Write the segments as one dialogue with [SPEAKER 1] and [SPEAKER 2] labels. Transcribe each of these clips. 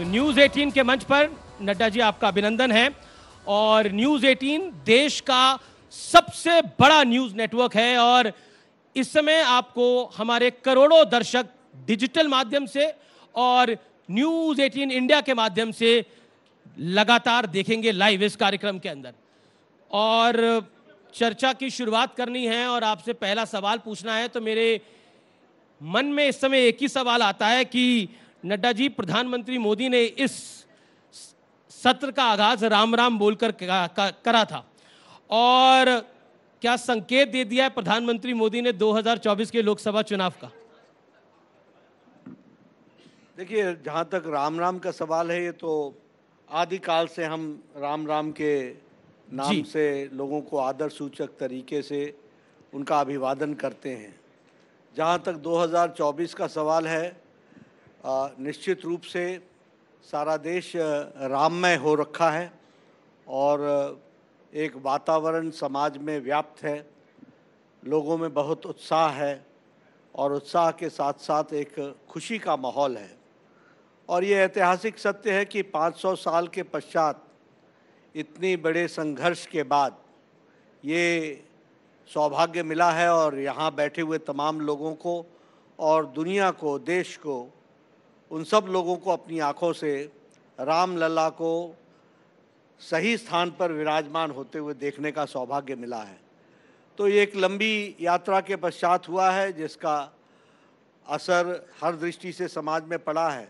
[SPEAKER 1] तो न्यूज़ 18 के मंच पर नड्डा जी आपका अभिनंदन है और न्यूज़ 18 देश का सबसे बड़ा न्यूज़ नेटवर्क है और इस समय आपको हमारे करोड़ों दर्शक डिजिटल माध्यम से और न्यूज़ 18 इंडिया के माध्यम से लगातार देखेंगे लाइव इस कार्यक्रम के अंदर और चर्चा की शुरुआत करनी है और आपसे पहला सवाल पूछना है तो मेरे मन में इस समय एक ही सवाल आता है कि नड्डा जी प्रधानमंत्री मोदी ने इस सत्र का आगाज राम राम बोलकर करा था और क्या संकेत दे दिया है प्रधानमंत्री मोदी ने 2024 के लोकसभा चुनाव का
[SPEAKER 2] देखिए जहाँ तक राम राम का सवाल है ये तो आदिकाल से हम राम राम के नाम से लोगों को आदर सूचक तरीके से उनका अभिवादन करते हैं जहाँ तक 2024 का सवाल है निश्चित रूप से सारा देश राममय हो रखा है और एक वातावरण समाज में व्याप्त है लोगों में बहुत उत्साह है और उत्साह के साथ साथ एक खुशी का माहौल है और ये ऐतिहासिक सत्य है कि 500 साल के पश्चात इतने बड़े संघर्ष के बाद ये सौभाग्य मिला है और यहाँ बैठे हुए तमाम लोगों को और दुनिया को देश को उन सब लोगों को अपनी आँखों से राम लला को सही स्थान पर विराजमान होते हुए देखने का सौभाग्य मिला है तो ये एक लंबी यात्रा के पश्चात हुआ है जिसका असर हर दृष्टि से समाज में पड़ा है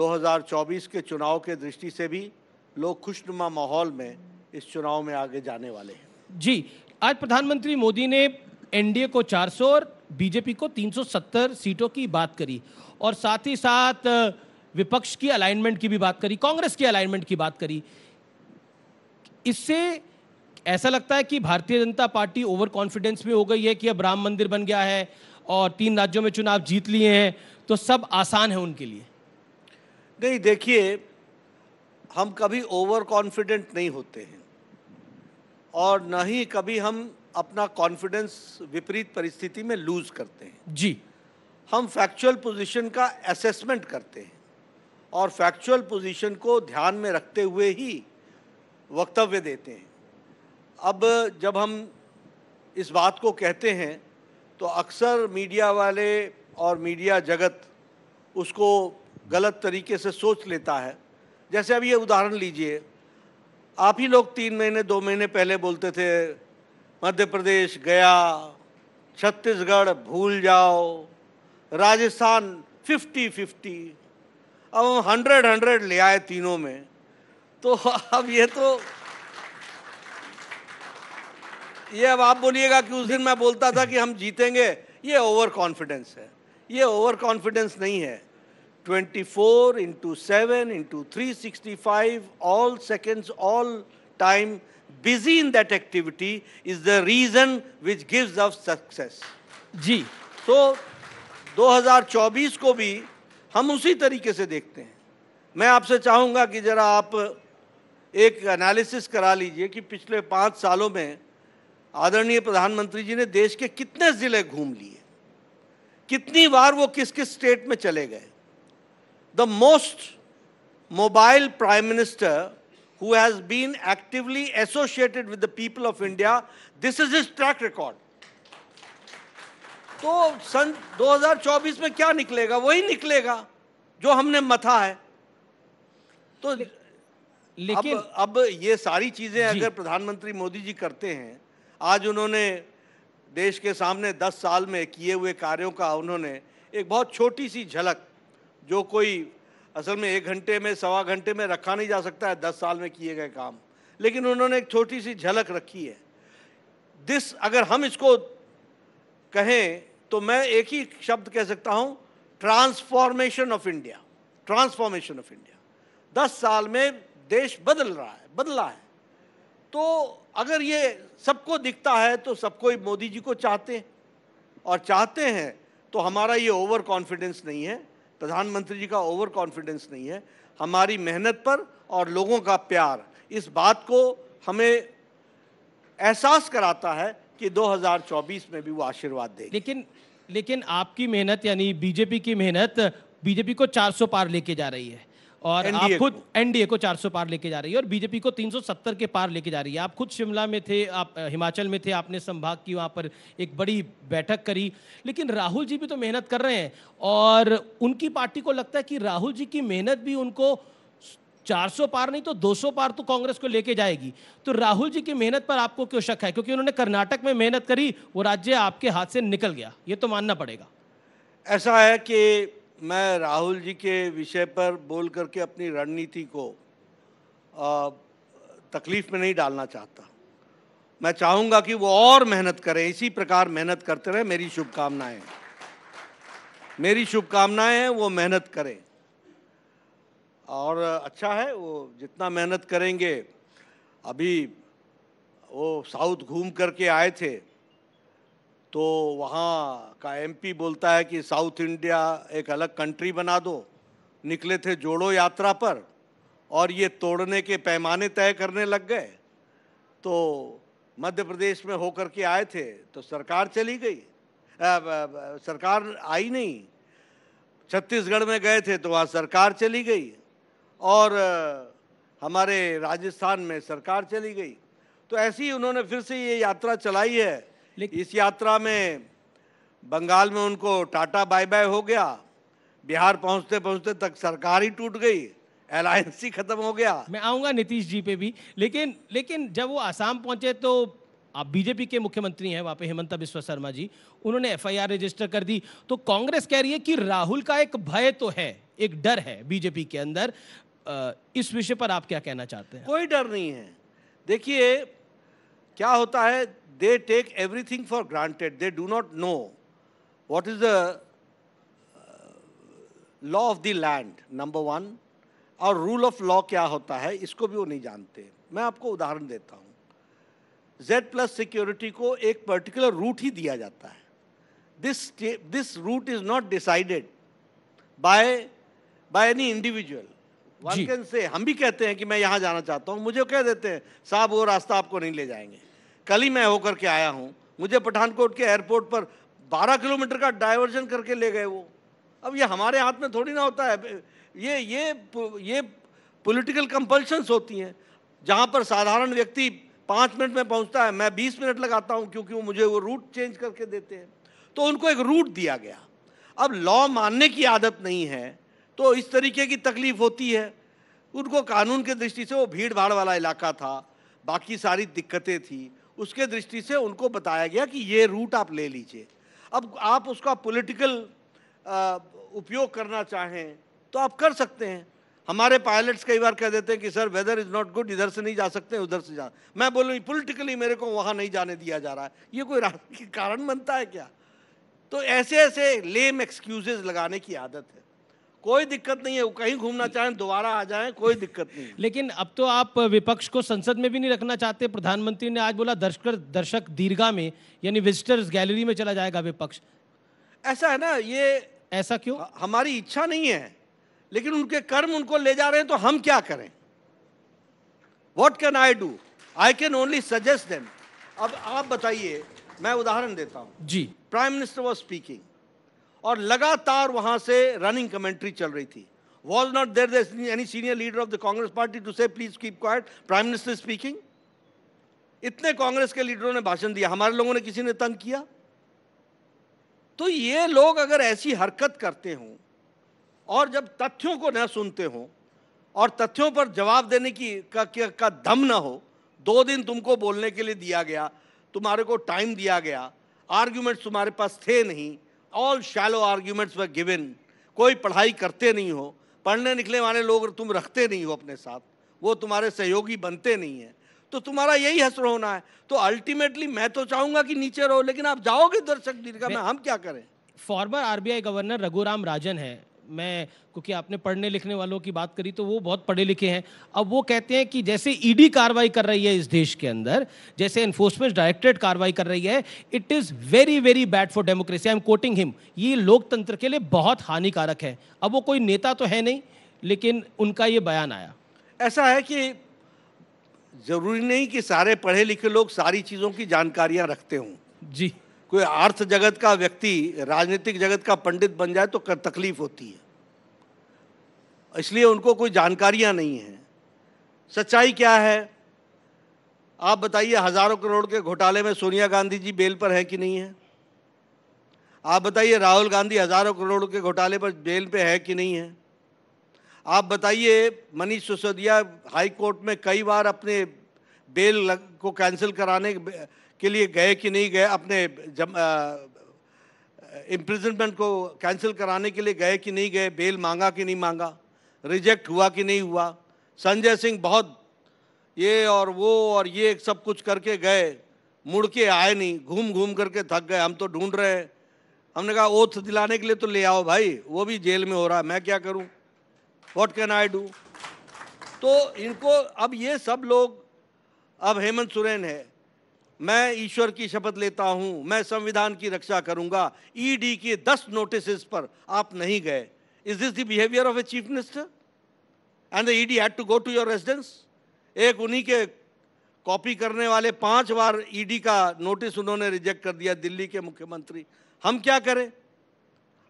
[SPEAKER 2] 2024 के चुनाव के दृष्टि से भी लोग खुशनुमा माहौल में इस चुनाव में आगे जाने वाले हैं जी आज प्रधानमंत्री मोदी ने एनडीए को 400 और बीजेपी
[SPEAKER 1] को 370 सीटों की बात करी और साथ ही साथ विपक्ष की अलाइनमेंट की भी बात करी कांग्रेस की अलाइनमेंट की बात करी इससे ऐसा लगता है कि भारतीय जनता पार्टी ओवर कॉन्फिडेंस में हो गई है कि अब राम मंदिर बन गया है और तीन राज्यों में चुनाव जीत लिए हैं तो सब आसान है उनके लिए
[SPEAKER 2] नहीं देखिए हम कभी ओवर कॉन्फिडेंट नहीं होते हैं और न ही कभी हम अपना कॉन्फिडेंस विपरीत परिस्थिति में लूज करते हैं जी हम फैक्चुअल पोजीशन का असेसमेंट करते हैं और फैक्चुअल पोजीशन को ध्यान में रखते हुए ही वक्तव्य देते हैं अब जब हम इस बात को कहते हैं तो अक्सर मीडिया वाले और मीडिया जगत उसको गलत तरीके से सोच लेता है जैसे अब ये उदाहरण लीजिए आप ही लोग तीन महीने दो महीने पहले बोलते थे मध्य प्रदेश गया छत्तीसगढ़ भूल जाओ राजस्थान फिफ्टी फिफ्टी अब हम हंड्रेड हंड्रेड ले आए तीनों में तो अब ये तो ये अब आप बोलिएगा कि उस दिन मैं बोलता था कि हम जीतेंगे ये ओवर कॉन्फिडेंस है ये ओवर कॉन्फिडेंस नहीं है 24 four into seven into three sixty five all seconds all time busy in that activity is the reason which gives us success. जी तो so, 2024 को भी हम उसी तरीके से देखते हैं मैं आपसे चाहूँगा कि ज़रा आप एक एनालिसिस करा लीजिए कि पिछले पांच सालों में आदरणीय प्रधानमंत्री जी ने देश के कितने ज़िले घूम लिए कितनी बार वो किस किस स्टेट में चले गए the most mobile prime minister who has been actively associated with the people of India. This is his track record. तो सन 2024 में क्या निकलेगा वही निकलेगा जो हमने मथा है तो लेकिन अब, अब ये सारी चीजें अगर प्रधानमंत्री मोदी जी करते हैं आज उन्होंने देश के सामने 10 साल में किए हुए कार्यों का उन्होंने एक बहुत छोटी सी झलक जो कोई असल में एक घंटे में सवा घंटे में रखा नहीं जा सकता है दस साल में किए गए काम लेकिन उन्होंने एक छोटी सी झलक रखी है दिस अगर हम इसको कहें तो मैं एक ही शब्द कह सकता हूं transformation of India transformation of India दस साल में देश बदल रहा है बदला है तो अगर ये सबको दिखता है तो सबको मोदी जी को चाहते हैं और चाहते हैं तो हमारा ये ओवर कॉन्फिडेंस नहीं है प्रधानमंत्री जी का ओवर कॉन्फिडेंस नहीं है हमारी मेहनत पर और लोगों का प्यार इस बात को हमें एहसास कराता है कि 2024 में भी वो आशीर्वाद दे लेकिन लेकिन
[SPEAKER 1] आपकी मेहनत यानी बीजेपी की मेहनत बीजेपी को 400 पार लेके जा रही है और आप खुद एनडीए को 400 पार लेके जा रही है और बीजेपी को 370 के पार लेके जा रही है आप खुद शिमला में थे आप हिमाचल में थे आपने संभाग की वहाँ पर एक बड़ी बैठक करी लेकिन राहुल जी भी तो मेहनत कर रहे हैं और उनकी पार्टी को लगता है कि राहुल जी की मेहनत भी उनको 400 पार नहीं तो 200 पार तो कांग्रेस को लेके जाएगी तो राहुल जी की मेहनत पर आपको क्यों शक है क्योंकि उन्होंने कर्नाटक में मेहनत करी वो राज्य आपके हाथ से निकल गया ये तो मानना पड़ेगा
[SPEAKER 2] ऐसा है कि मैं राहुल जी के विषय पर बोल करके अपनी रणनीति को तकलीफ़ में नहीं डालना चाहता मैं चाहूँगा कि वो और मेहनत करें इसी प्रकार मेहनत करते रहे मेरी शुभकामनाएं मेरी शुभकामनाएं हैं वो मेहनत करें और अच्छा है वो जितना मेहनत करेंगे अभी वो साउथ घूम करके आए थे तो वहाँ का एमपी बोलता है कि साउथ इंडिया एक अलग कंट्री बना दो निकले थे जोड़ो यात्रा पर और ये तोड़ने के पैमाने तय करने लग गए तो मध्य प्रदेश में होकर के आए थे तो सरकार चली गई आ, आ, आ, सरकार आई नहीं छत्तीसगढ़ में गए थे तो वहाँ सरकार चली गई और आ, हमारे राजस्थान में सरकार चली गई तो ऐसे ही उन्होंने फिर से ये यात्रा चलाई है इस यात्रा में बंगाल में उनको टाटा बाय बाय हो गया बिहार पहुंचते पहुंचते तक सरकार ही टूट गई अलायंस ही खत्म हो गया मैं आऊंगा नीतीश जी पे भी लेकिन लेकिन जब वो आसाम पहुंचे
[SPEAKER 1] तो आप बीजेपी के मुख्यमंत्री हैं वहाँ पे हेमंत बिश्व शर्मा जी उन्होंने एफआईआर रजिस्टर कर दी तो कांग्रेस कह रही है कि राहुल का एक भय तो है एक डर है बीजेपी के अंदर इस विषय पर आप क्या कहना चाहते
[SPEAKER 2] हैं कोई डर नहीं है देखिए क्या होता है they take everything for granted they do not know what is the law of the land number one और रूल ऑफ लॉ क्या होता है इसको भी वो नहीं जानते मैं आपको उदाहरण देता हूँ जेड प्लस सिक्योरिटी को एक पर्टिकुलर रूट ही दिया जाता है this this route is not decided by by any individual one can say हम भी कहते हैं कि मैं यहाँ जाना चाहता हूँ मुझे कह देते हैं साहब वो रास्ता आपको नहीं ले जाएंगे कल ही मैं होकर के आया हूँ मुझे पठानकोट के एयरपोर्ट पर 12 किलोमीटर का डाइवर्जन करके ले गए वो अब ये हमारे हाथ में थोड़ी ना होता है ये ये ये पॉलिटिकल कंपल्शंस होती हैं जहाँ पर साधारण व्यक्ति पाँच मिनट में पहुँचता है मैं बीस मिनट लगाता हूँ क्योंकि वो मुझे वो रूट चेंज करके देते हैं तो उनको एक रूट दिया गया अब लॉ मानने की आदत नहीं है तो इस तरीके की तकलीफ होती है उनको कानून के दृष्टि से वो भीड़ भाड़ वाला इलाका था बाकी सारी दिक्कतें थी उसके दृष्टि से उनको बताया गया कि ये रूट आप ले लीजिए अब आप उसका पॉलिटिकल उपयोग करना चाहें तो आप कर सकते हैं हमारे पायलट्स कई बार कह देते हैं कि sir weather is not good इधर से नहीं जा सकते उधर से जा मैं बोलूँ पोलिटिकली मेरे को वहाँ नहीं जाने दिया जा रहा है ये कोई कारण बनता है क्या तो ऐसे ऐसे लेम एक्सक्यूजेज लगाने की आदत है कोई दिक्कत नहीं है वो कहीं घूमना चाहें दोबारा
[SPEAKER 1] आ जाएं कोई दिक्कत नहीं लेकिन अब तो आप विपक्ष को संसद में भी नहीं रखना चाहते प्रधानमंत्री ने आज बोला दर्शक दर्शक दीर्घा में यानी विजिटर्स गैलरी में चला जाएगा विपक्ष
[SPEAKER 2] ऐसा है ना ये ऐसा क्यों हमारी इच्छा नहीं है लेकिन उनके कर्म उनको ले जा रहे हैं तो हम क्या करें what can I do I can only suggest them अब आप बताइए मैं उदाहरण देता हूं जी प्राइम मिनिस्टर वॉज स्पीकिंग और लगातार वहां से रनिंग कमेंट्री चल रही थी was not there any senior leader of the Congress party to say please keep quiet prime minister speaking इतने कांग्रेस के लीडरों ने भाषण दिया हमारे लोगों ने किसी ने तंग किया तो ये लोग अगर ऐसी हरकत करते हों और जब तथ्यों को न सुनते हों और तथ्यों पर जवाब देने की का, का, का दम ना हो दो दिन तुमको बोलने के लिए दिया गया तुम्हारे को टाइम दिया गया आर्ग्यूमेंट्स तुम्हारे पास थे नहीं all shallow arguments were given कोई पढ़ाई करते नहीं हो पढ़ने निकले वाले लोग तुम रखते नहीं हो अपने साथ वो तुम्हारे सहयोगी बनते नहीं हैं तो तुम्हारा यही हसर होना है तो अल्टीमेटली मैं तो चाहूंगा कि नीचे रहो लेकिन आप जाओगे दर्शक दीर्घा में हम क्या करें
[SPEAKER 1] former RBI governor Raghuram Rajan है मैं क्योंकि आपने पढ़ने लिखने वालों की बात करी तो वो बहुत पढ़े लिखे हैं अब वो कहते हैं कि जैसे ईडी कार्रवाई कर रही है इस देश के अंदर जैसे एनफोर्समेंट डायरेक्टरेट कार्रवाई कर रही है it is very very bad for democracy I am quoting him ये लोकतंत्र के लिए बहुत हानिकारक है अब वो कोई नेता तो है नहीं लेकिन उनका ये
[SPEAKER 2] बयान आया ऐसा है कि ज़रूरी नहीं कि सारे पढ़े लिखे लोग सारी चीज़ों की जानकारियां रखते हों जी कोई अर्थ जगत का व्यक्ति राजनीतिक जगत का पंडित बन जाए तो तकलीफ होती है इसलिए उनको कोई जानकारियां नहीं है सच्चाई क्या है आप बताइए हजारों करोड़ के घोटाले में सोनिया गांधी जी बेल पर है कि नहीं है आप बताइए राहुल गांधी हजारों करोड़ के घोटाले पर बेल पे है कि नहीं है आप बताइए मनीष सिसोदिया हाई कोर्ट में कई बार अपने बेल को कैंसिल कराने के लिए गए कि नहीं गए अपने जम इम्प्रिजनमेंट को कैंसिल कराने के लिए गए कि नहीं गए बेल मांगा कि नहीं मांगा रिजेक्ट हुआ कि नहीं हुआ संजय सिंह बहुत ये और वो और ये सब कुछ करके गए मुड़ के आए नहीं घूम घूम करके थक गए हम तो ढूंढ रहे हैं हमने कहा ओथ दिलाने के लिए तो ले आओ भाई वो भी जेल में हो रहा है मैं क्या करूं व्हाट कैन आई डू तो इनको अब ये सब लोग अब हेमंत सोरेन है मैं ईश्वर की शपथ लेता हूं मैं संविधान की रक्षा करूंगा ईडी e के दस नोटिस पर आप नहीं गए is this the behaviour of a chief minister and the ED had to go to your residence एक उन्हीं के कॉपी करने वाले पांच बार ईडी e का नोटिस उन्होंने रिजेक्ट कर दिया दिल्ली के मुख्यमंत्री हम क्या करें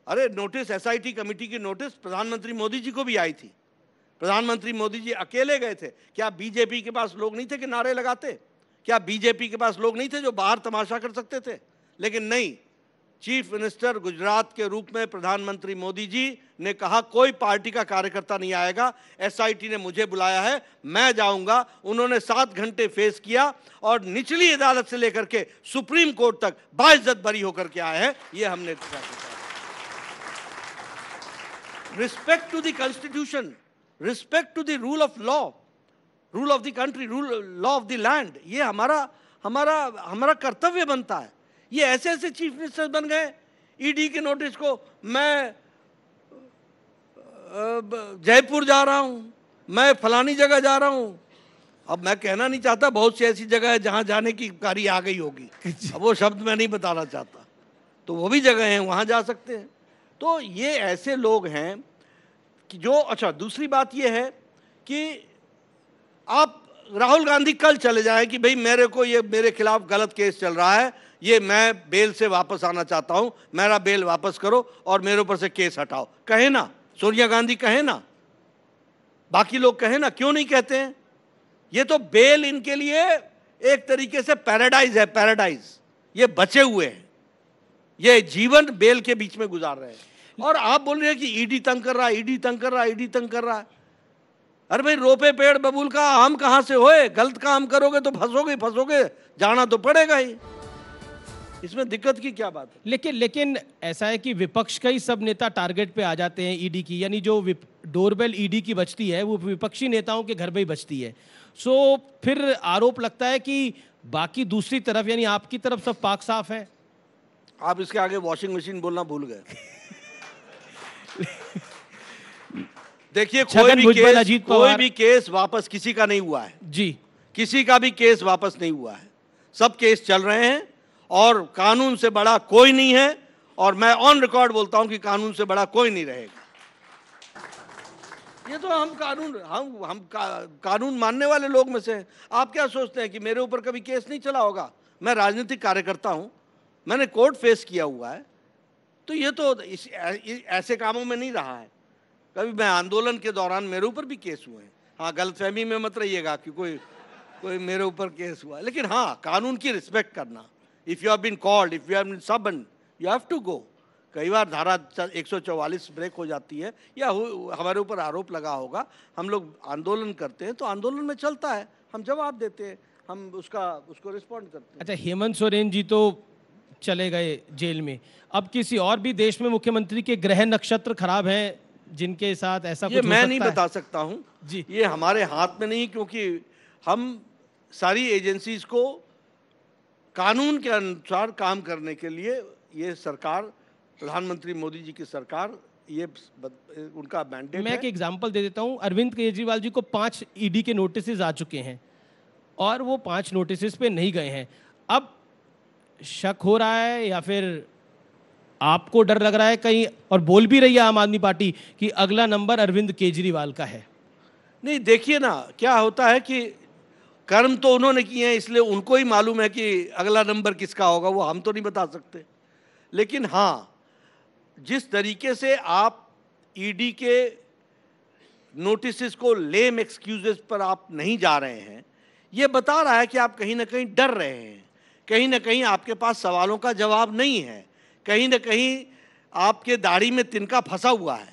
[SPEAKER 2] अरे नोटिस एसआईटी कमेटी की नोटिस प्रधानमंत्री मोदी जी को भी आई थी प्रधानमंत्री मोदी जी अकेले गए थे क्या बीजेपी के पास लोग नहीं थे कि नारे लगाते क्या बीजेपी के पास लोग नहीं थे जो बाहर तमाशा कर सकते थे लेकिन नहीं चीफ मिनिस्टर गुजरात के रूप में प्रधानमंत्री मोदी जी ने कहा कोई पार्टी का कार्यकर्ता नहीं आएगा एसआईटी ने मुझे बुलाया है मैं जाऊंगा उन्होंने सात घंटे फेस किया और निचली अदालत से लेकर के सुप्रीम कोर्ट तक बाइज्जत भरी होकर के आए हैं ये हमने respect to the constitution respect to the rule of law rule of the country rule law of the land ये हमारा हमारा हमारा कर्तव्य बनता है ये ऐसे ऐसे चीफ मिनिस्टर बन गए ईडी e के नोटिस को मैं जयपुर जा रहा हूँ मैं फलानी जगह जा रहा हूँ अब मैं कहना नहीं चाहता बहुत सी ऐसी जगह है जहाँ जाने की कारी आ गई होगी अब वो शब्द मैं नहीं बताना चाहता तो वो भी जगह हैं वहाँ जा सकते हैं तो ये ऐसे लोग हैं कि जो अच्छा दूसरी बात ये है कि आप राहुल गांधी कल चले जाए कि भाई मेरे को ये मेरे खिलाफ गलत केस चल रहा है ये मैं बेल से वापस आना चाहता हूँ मेरा बेल वापस करो और मेरे ऊपर से केस हटाओ कहे ना सोनिया गांधी कहे ना बाकी लोग कहे ना क्यों नहीं कहते हैं ये तो बेल इनके लिए एक तरीके से पैराडाइज है पैराडाइज ये बचे हुए हैं ये जीवन बेल के बीच में गुजार रहे हैं और आप बोल रहे हैं कि ईडी तंग कर रहा है ईडी तंग कर रहा है ईडी तंग कर रहा है अरे भाई रोपे पेड़ बबूल का आम कहां से होए गलत काम करोगे तो फंसोगे फंसोगे जाना तो पड़ेगा ही इसमें दिक्कत की क्या बात है लेकिन लेकिन ऐसा है कि
[SPEAKER 1] विपक्ष का ही सब नेता टारगेट पे आ जाते हैं ईडी e की यानी जो डोरबेल ईडी e की बचती है वो विपक्षी नेताओं के घर में ही बचती है सो फिर आरोप लगता है कि बाकी दूसरी तरफ यानी आपकी तरफ सब पाक साफ है
[SPEAKER 2] आप इसके आगे वॉशिंग मशीन बोलना भूल गए देखिए अच्छा, कोई भी केस अजीत कोई भी केस वापस किसी का नहीं हुआ है जी किसी का भी केस वापस नहीं हुआ है सब केस चल रहे हैं और कानून से बड़ा कोई नहीं है और मैं ऑन रिकॉर्ड बोलता हूं कि कानून से बड़ा कोई नहीं रहेगा ये तो हम कानून हम हम का, कानून मानने वाले लोग में से हैं आप क्या सोचते हैं कि मेरे ऊपर कभी केस नहीं चला होगा मैं राजनीतिक कार्यकर्ता हूं मैंने कोर्ट फेस किया हुआ है तो ये तो इस, ऐसे कामों में नहीं रहा है कभी मैं आंदोलन के दौरान मेरे ऊपर भी केस हुए हैं हाँ गलतफहमी में मत रहिएगा कि कोई कोई मेरे ऊपर केस हुआ लेकिन हाँ कानून की रिस्पेक्ट करना if you have been called if you have been summon you have to go कई बार धारा 144 ब्रेक हो जाती है या हमारे ऊपर आरोप लगा होगा हम लोग आंदोलन करते हैं तो आंदोलन में चलता है हम जवाब देते हैं हम उसका उसको रिस्पॉन्ड करते
[SPEAKER 1] हैं अच्छा हेमंत सोरेन जी तो चले गए जेल में अब किसी और भी देश में मुख्यमंत्री के ग्रह नक्षत्र खराब हैं जिनके साथ ऐसा ये कुछ मैं नहीं बता
[SPEAKER 2] सकता हूँ जी ये हमारे हाथ में नहीं क्योंकि हम सारी एजेंसीज को कानून के अनुसार काम करने के लिए ये सरकार प्रधानमंत्री मोदी जी की सरकार ये उनका मैंडेट मैं एक
[SPEAKER 1] एग्जांपल दे देता हूँ अरविंद केजरीवाल जी को पांच ईडी e के नोटिस आ चुके हैं और वो पांच नोटिस पे नहीं गए हैं अब शक हो रहा है या फिर आपको डर लग रहा है कहीं और बोल भी रही है आम आदमी पार्टी कि अगला नंबर अरविंद केजरीवाल का है
[SPEAKER 2] नहीं देखिए ना क्या होता है कि कर्म तो उन्होंने किए हैं इसलिए उनको ही मालूम है कि अगला नंबर किसका होगा वो हम तो नहीं बता सकते लेकिन हाँ जिस तरीके से आप ईडी e के नोटिस को लेम एक्सक्यूजेस पर आप नहीं जा रहे हैं ये बता रहा है कि आप कहीं ना कहीं डर रहे हैं कहीं ना कहीं आपके पास सवालों का जवाब नहीं है कहीं ना कहीं आपके दाढ़ी में तिनका फंसा हुआ है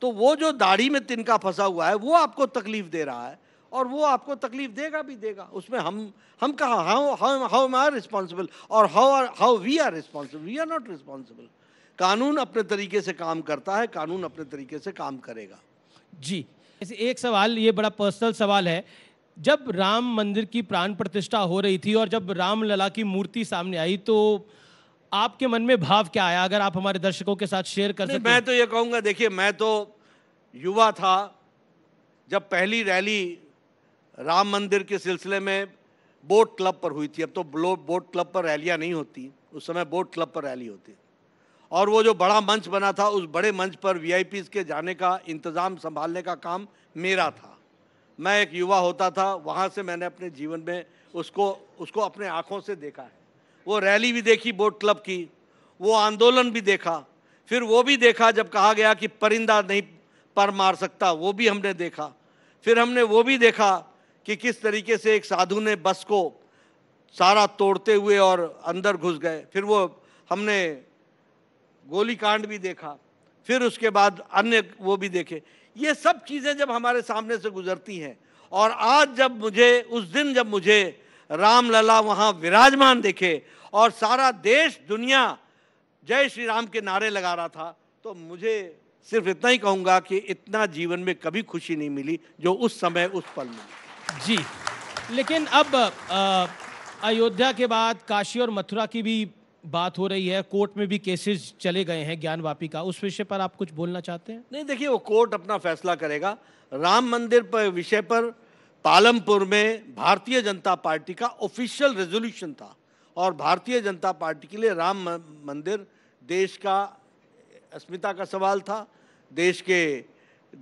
[SPEAKER 2] तो वो जो दाढ़ी में तिनका फंसा हुआ है वो आपको तकलीफ दे रहा है और वो आपको तकलीफ देगा भी देगा उसमें हम हम कहा how how how am are responsible और how are how we are responsible we are not responsible कानून अपने तरीके से काम करता है कानून अपने तरीके से काम करेगा जी एक सवाल
[SPEAKER 1] ये बड़ा पर्सनल सवाल है जब राम मंदिर की प्राण प्रतिष्ठा हो रही थी और जब राम लला की मूर्ति सामने आई तो आपके मन में भाव क्या आया अगर आप हमारे दर्शकों के साथ शेयर
[SPEAKER 2] कर सकते मैं तो ये कहूँगा देखिए मैं तो युवा था जब पहली रैली राम मंदिर के सिलसिले में बोट क्लब पर हुई थी अब तो बोट क्लब पर रैलियाँ नहीं होती उस समय बोट क्लब पर रैली होती और वो जो बड़ा मंच बना था उस बड़े मंच पर वी के जाने का इंतज़ाम संभालने का काम मेरा था मैं एक युवा होता था वहाँ से मैंने अपने जीवन में उसको उसको अपने आँखों से देखा है वो रैली भी देखी बोट क्लब की वो आंदोलन भी देखा फिर वो भी देखा जब कहा गया कि परिंदा नहीं पर मार सकता वो भी हमने देखा फिर हमने वो भी देखा कि किस तरीके से एक साधु ने बस को सारा तोड़ते हुए और अंदर घुस गए फिर वो हमने गोलीकांड भी देखा फिर उसके बाद अन्य वो भी देखे ये सब चीज़ें जब हमारे सामने से गुजरती हैं और आज जब मुझे उस दिन जब मुझे रामलला वहां विराजमान देखे और सारा देश दुनिया जय श्री राम के नारे लगा रहा था तो मुझे सिर्फ इतना ही कहूंगा कि इतना जीवन में कभी खुशी नहीं मिली जो उस समय उस पल में जी
[SPEAKER 1] लेकिन अब अयोध्या के बाद काशी और मथुरा की भी बात हो रही है कोर्ट में भी केसेस चले गए हैं ज्ञान वापी का उस विषय पर आप कुछ बोलना चाहते हैं
[SPEAKER 2] नहीं देखिए वो कोर्ट अपना फैसला करेगा राम मंदिर पर विषय पर पालमपुर में भारतीय जनता पार्टी का ऑफिशियल रेजोल्यूशन था और भारतीय जनता पार्टी के लिए राम मंदिर देश का अस्मिता का सवाल था देश के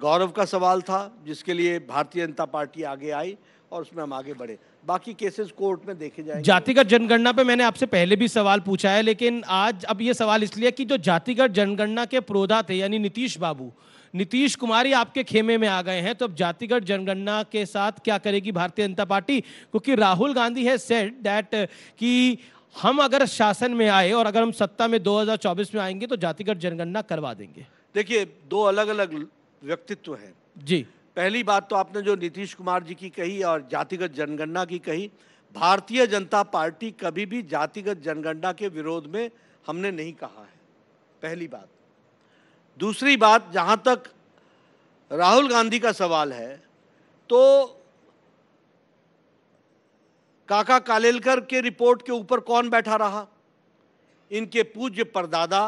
[SPEAKER 2] गौरव का सवाल था जिसके लिए भारतीय जनता पार्टी आगे आई और उसमें हम आगे बढ़े बाकी केसेस कोर्ट में देखे जाएंगे जातिगत
[SPEAKER 1] जनगणना पे मैंने आपसे पहले भी सवाल पूछा है लेकिन आज अब ये सवाल इसलिए कि जो जातिगत जनगणना के प्रोधा थे यानी नीतीश बाबू नीतीश कुमार ही आपके खेमे में आ गए हैं तो अब जातिगत जनगणना के साथ क्या करेगी भारतीय जनता पार्टी क्योंकि राहुल गांधी है सेड दैट कि हम अगर शासन में आए और अगर हम सत्ता में 2024 में आएंगे तो जातिगत जनगणना
[SPEAKER 2] करवा देंगे देखिए दो अलग अलग व्यक्तित्व हैं जी पहली बात तो आपने जो नीतीश कुमार जी की कही और जातिगत जनगणना की कही भारतीय जनता पार्टी कभी भी जातिगत जनगणना के विरोध में हमने नहीं कहा है पहली बात दूसरी बात जहाँ तक राहुल गांधी का सवाल है तो काका कालेलकर के रिपोर्ट के ऊपर कौन बैठा रहा इनके पूज्य परदादा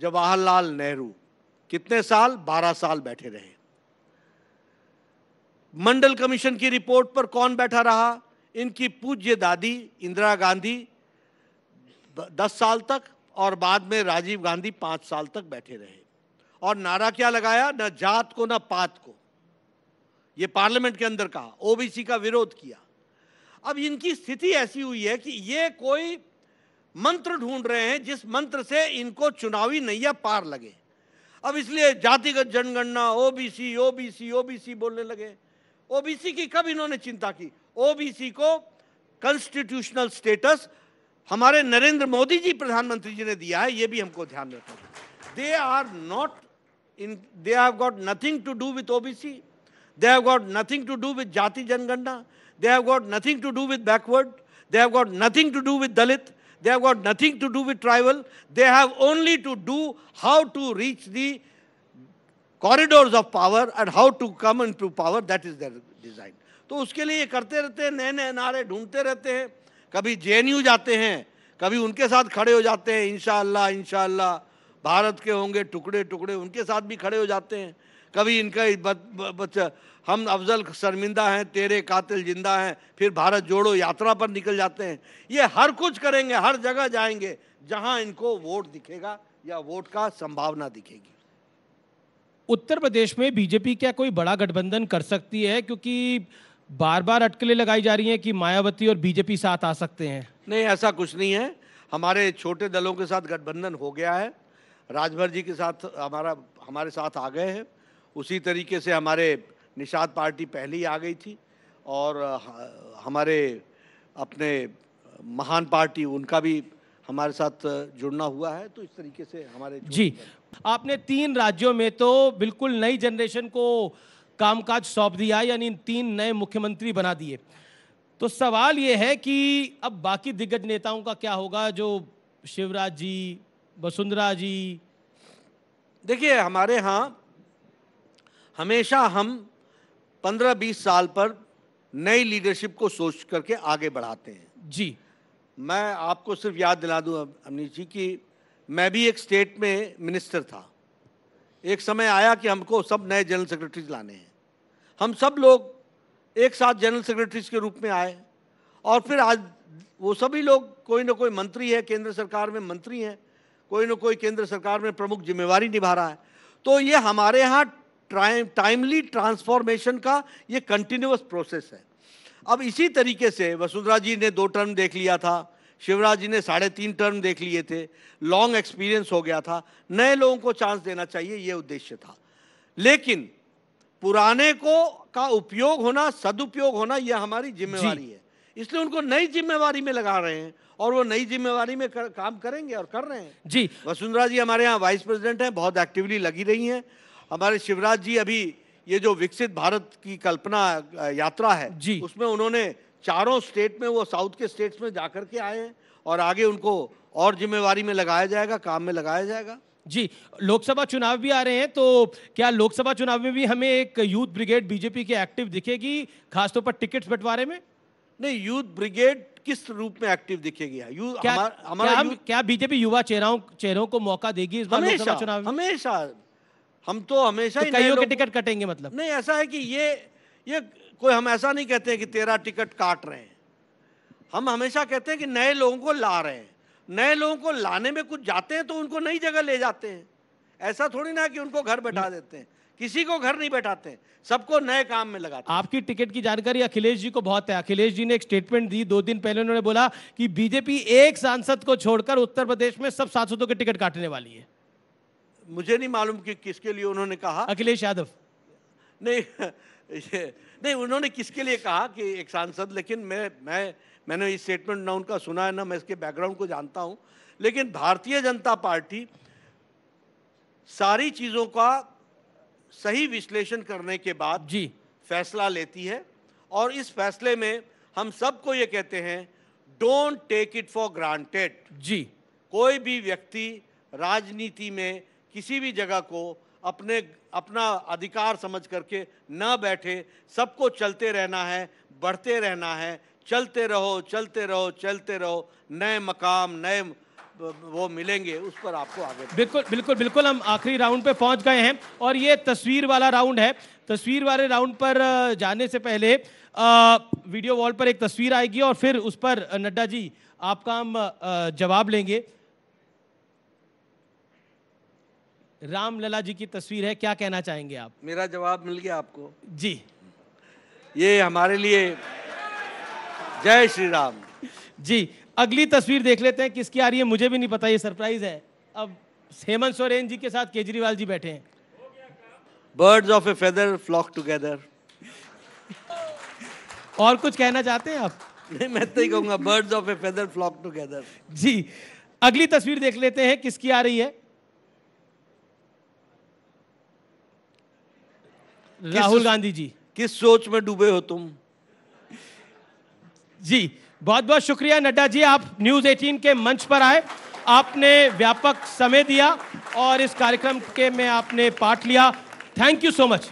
[SPEAKER 2] जवाहरलाल नेहरू कितने साल बारह साल बैठे रहे मंडल कमीशन की रिपोर्ट पर कौन बैठा रहा इनकी पूज्य दादी इंदिरा गांधी दस साल तक और बाद में राजीव गांधी पांच साल तक बैठे रहे और नारा क्या लगाया न जात को न पात को ये पार्लियामेंट के अंदर कहा ओबीसी का विरोध किया अब इनकी स्थिति ऐसी हुई है कि ये कोई मंत्र ढूंढ रहे हैं जिस मंत्र से इनको चुनावी नैया पार लगे अब इसलिए जातिगत जनगणना ओबीसी ओबीसी ओबीसी बोलने लगे ओबीसी की कब इन्होंने चिंता की ओबीसी को कॉन्स्टिट्यूशनल स्टेटस हमारे नरेंद्र मोदी जी प्रधानमंत्री जी ने दिया है ये भी हमको ध्यान रखना they are not in they have got nothing to do with OBC. They have got nothing to do with Jati janganna They have got nothing to do with backward. They have got nothing to do with Dalit. They have got nothing to do with tribal. They have only to do how to reach the corridors of power and how to come into power that is their design to uske liye ye karte rehte hain naye naye nare dhoondte rehte hain kabhi jnu jate hain kabhi unke sath khade ho jate hain inshallah inshallah Bharat के होंगे टुकड़े टुकड़े उनके साथ भी खड़े हो जाते हैं कभी इनका बच्चा हम अफजल शर्मिंदा हैं तेरे कातिल जिंदा हैं फिर भारत जोड़ो यात्रा पर निकल जाते हैं ये हर कुछ करेंगे हर जगह जाएंगे जहां इनको वोट दिखेगा या वोट का संभावना दिखेगी
[SPEAKER 1] उत्तर प्रदेश में बीजेपी क्या कोई बड़ा गठबंधन कर सकती है क्योंकि बार बार अटकलें लगाई जा रही हैं कि मायावती और बीजेपी साथ आ सकते हैं
[SPEAKER 2] नहीं ऐसा कुछ नहीं है हमारे छोटे दलों के साथ गठबंधन हो गया है राजभर जी के साथ हमारा हमारे साथ आ गए हैं उसी तरीके से हमारे निषाद पार्टी पहले ही आ गई थी और हमारे अपने महान पार्टी उनका भी हमारे साथ जुड़ना हुआ है तो इस तरीके से हमारे जी
[SPEAKER 1] आपने तीन राज्यों में तो बिल्कुल नई जनरेशन को कामकाज सौंप दिया यानी तीन नए मुख्यमंत्री बना दिए तो सवाल ये है कि अब बाकी दिग्गज नेताओं का क्या होगा जो शिवराज जी वसुंधरा जी
[SPEAKER 2] देखिए हमारे यहाँ हमेशा हम पंद्रह बीस साल पर नई लीडरशिप को सोच करके आगे बढ़ाते हैं जी मैं आपको सिर्फ याद दिला दूँ अमनी जी कि मैं भी एक स्टेट में मिनिस्टर था एक समय आया कि हमको सब नए जनरल सेक्रेटरीज लाने हैं हम सब लोग एक साथ जनरल सेक्रेटरीज के रूप में आए और फिर आज वो सभी लोग कोई ना कोई मंत्री है केंद्र सरकार में मंत्री हैं कोई ना कोई केंद्र सरकार में प्रमुख जिम्मेवारी निभा रहा है तो ये हमारे यहाँ टाइमली ट्रांसफॉर्मेशन का ये कंटिन्यूस प्रोसेस है अब इसी तरीके से वसुंधरा जी ने दो टर्म देख लिया था शिवराज जी ने साढ़े तीन टर्म देख लिए थे लॉन्ग एक्सपीरियंस हो गया था नए लोगों को चांस देना चाहिए ये उद्देश्य था लेकिन पुराने को का उपयोग होना सदुपयोग होना यह हमारी जिम्मेवारी है इसलिए उनको नई जिम्मेवारी में लगा रहे हैं और वो नई जिम्मेवारी में कर, काम करेंगे और कर रहे हैं जी वसुंधरा जी हमारे यहाँ वाइस प्रेसिडेंट हैं बहुत एक्टिवली लगी रही हैं हमारे शिवराज जी अभी ये जो विकसित भारत की कल्पना यात्रा है जी उसमें उन्होंने चारों स्टेट में वो साउथ के स्टेट्स में जा के आए हैं और आगे उनको और जिम्मेवारी में लगाया जाएगा काम में लगाया जाएगा जी
[SPEAKER 1] लोकसभा चुनाव भी आ रहे हैं तो क्या लोकसभा चुनाव में भी हमें एक यूथ ब्रिगेड बीजेपी के एक्टिव दिखेगी खासतौर पर टिकट्स बंटवारे में नहीं यूथ ब्रिगेड किस रूप में एक्टिव दिखेगी क्या, क्या, क्या बीजेपी युवा चेहरों चेहरों को मौका देगी इस बार हमेशा चुनाव
[SPEAKER 2] हमेशा हम तो हमेशा तो कईयों के टिकट कटेंगे मतलब नहीं ऐसा है कि ये ये कोई हम ऐसा नहीं कहते हैं कि तेरा टिकट काट रहे हैं हम हमेशा कहते हैं कि नए लोगों को ला रहे हैं नए लोगों को लाने में कुछ जाते हैं तो उनको नई जगह ले जाते हैं ऐसा थोड़ी ना कि उनको घर बैठा देते हैं किसी को घर नहीं बैठाते सबको नए काम में लगाते
[SPEAKER 1] आपकी टिकट की जानकारी अखिलेश जी को बहुत है अखिलेश जी ने एक स्टेटमेंट दी दो दिन पहले उन्होंने बोला कि बीजेपी एक सांसद को छोड़कर उत्तर प्रदेश में सब सांसदों के टिकट काटने वाली है
[SPEAKER 2] मुझे नहीं मालूम कि किसके लिए उन्होंने कहा अखिलेश यादव नहीं नहीं उन्होंने किसके लिए कहा कि एक सांसद लेकिन मैं मैं मैंने ये स्टेटमेंट ना उनका सुना है ना मैं इसके बैकग्राउंड को जानता हूँ लेकिन भारतीय जनता पार्टी सारी चीज़ों का सही विश्लेषण करने के बाद जी फैसला लेती है और इस फैसले में हम सबको ये कहते हैं don't take it for granted जी कोई भी व्यक्ति राजनीति में किसी भी जगह को अपने अपना अधिकार समझ करके न बैठे सबको चलते रहना है बढ़ते रहना है चलते रहो चलते रहो चलते रहो नए मकाम नए वो मिलेंगे उस पर आपको आगे
[SPEAKER 1] बिल्कुल बिल्कुल बिल्कुल हम आखिरी राउंड पे पहुंच गए हैं और ये तस्वीर वाला राउंड है तस्वीर वाले राउंड पर जाने से पहले आ, वीडियो वॉल पर एक तस्वीर आएगी और फिर उस पर नड्डा जी आपका हम जवाब लेंगे राम लला जी की तस्वीर है क्या कहना चाहेंगे आप
[SPEAKER 2] मेरा जवाब मिल गया आपको जी ये हमारे लिए जय श्री राम जी अगली
[SPEAKER 1] तस्वीर देख लेते हैं किसकी आ रही है मुझे भी नहीं पता ये सरप्राइज है अब
[SPEAKER 2] हेमंत सोरेन जी के साथ
[SPEAKER 1] केजरीवाल जी बैठे हैं
[SPEAKER 2] birds of a feather flock together और कुछ कहना चाहते हैं आप नहीं मैं तो ही कहूंगा birds of a feather flock
[SPEAKER 1] together जी अगली तस्वीर देख लेते हैं किसकी आ रही है राहुल गांधी जी किस सोच में डूबे हो तुम जी बहुत बहुत शुक्रिया नड्डा जी आप न्यूज़ 18 के मंच पर आए आपने व्यापक समय दिया और इस कार्यक्रम के में आपने पार्ट लिया थैंक यू सो मच